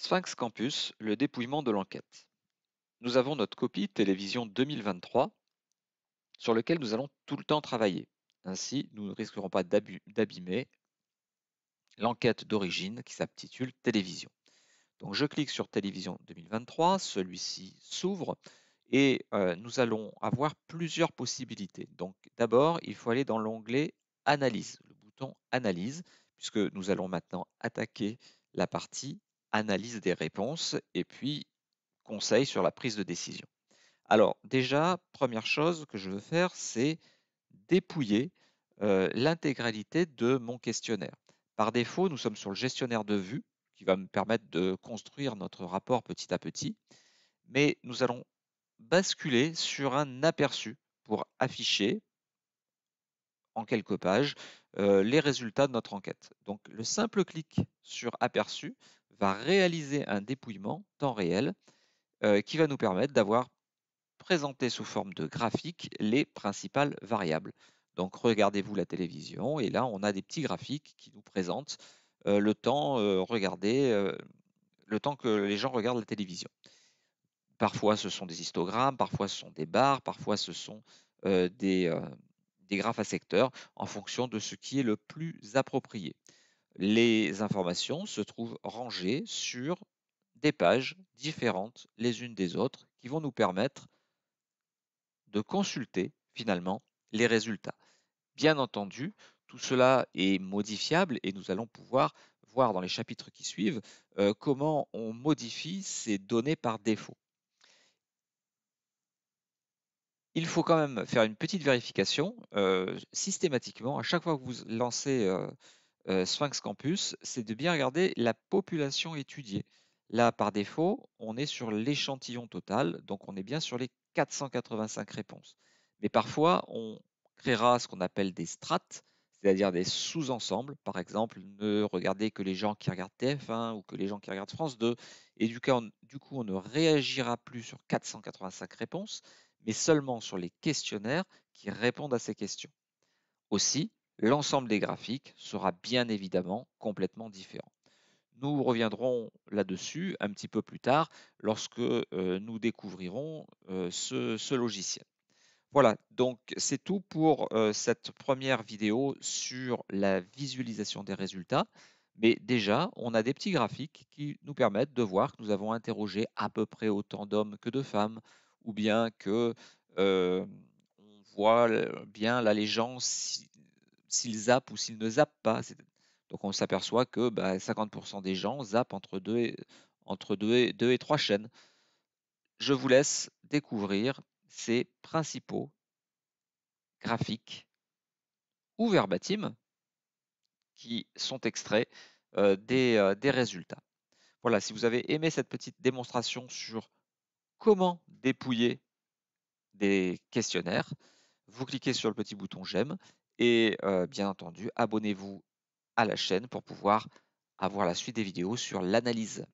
Sphinx Campus, le dépouillement de l'enquête. Nous avons notre copie Télévision 2023 sur lequel nous allons tout le temps travailler. Ainsi, nous ne risquerons pas d'abîmer l'enquête d'origine qui s'intitule Télévision. Donc je clique sur Télévision 2023, celui-ci s'ouvre et euh, nous allons avoir plusieurs possibilités. Donc d'abord, il faut aller dans l'onglet Analyse, le bouton Analyse, puisque nous allons maintenant attaquer la partie analyse des réponses et puis conseil sur la prise de décision. Alors déjà, première chose que je veux faire, c'est dépouiller l'intégralité de mon questionnaire. Par défaut, nous sommes sur le gestionnaire de vue qui va me permettre de construire notre rapport petit à petit, mais nous allons basculer sur un aperçu pour afficher en quelques pages les résultats de notre enquête. Donc le simple clic sur aperçu va réaliser un dépouillement temps réel euh, qui va nous permettre d'avoir présenté sous forme de graphique les principales variables. Donc regardez-vous la télévision et là on a des petits graphiques qui nous présentent euh, le temps euh, le temps que les gens regardent la télévision. Parfois ce sont des histogrammes, parfois ce sont des barres, parfois ce sont des graphes à secteur en fonction de ce qui est le plus approprié les informations se trouvent rangées sur des pages différentes les unes des autres qui vont nous permettre de consulter finalement les résultats. Bien entendu, tout cela est modifiable et nous allons pouvoir voir dans les chapitres qui suivent euh, comment on modifie ces données par défaut. Il faut quand même faire une petite vérification euh, systématiquement à chaque fois que vous lancez euh, euh, Sphinx Campus, c'est de bien regarder la population étudiée. Là, par défaut, on est sur l'échantillon total, donc on est bien sur les 485 réponses. Mais parfois, on créera ce qu'on appelle des strates, c'est-à-dire des sous-ensembles. Par exemple, ne regardez que les gens qui regardent TF1 ou que les gens qui regardent France 2. Et du du coup, on ne réagira plus sur 485 réponses, mais seulement sur les questionnaires qui répondent à ces questions. Aussi, l'ensemble des graphiques sera bien évidemment complètement différent. Nous reviendrons là-dessus un petit peu plus tard lorsque euh, nous découvrirons euh, ce, logiciel. Voilà, donc c'est tout pour euh, cette première vidéo sur la visualisation des résultats. Mais déjà, on a des petits graphiques qui nous permettent de voir que nous avons interrogé à peu près autant d'hommes que de femmes, ou bien que on voit bien l'allégeance s'ils zappent ou s'ils ne zappent pas. Donc on s'aperçoit que 50% bah, des gens zappent entre 2 et, entre deux et, deux 3 chaînes. Je vous laisse découvrir ces principaux graphiques ou verbatim qui sont extraits euh, des, euh, des, résultats. Voilà, si vous avez aimé cette petite démonstration sur comment dépouiller des questionnaires, vous cliquez sur le petit bouton j'aime et bien entendu, abonnez-vous à la chaîne pour pouvoir avoir la suite des vidéos sur l'analyse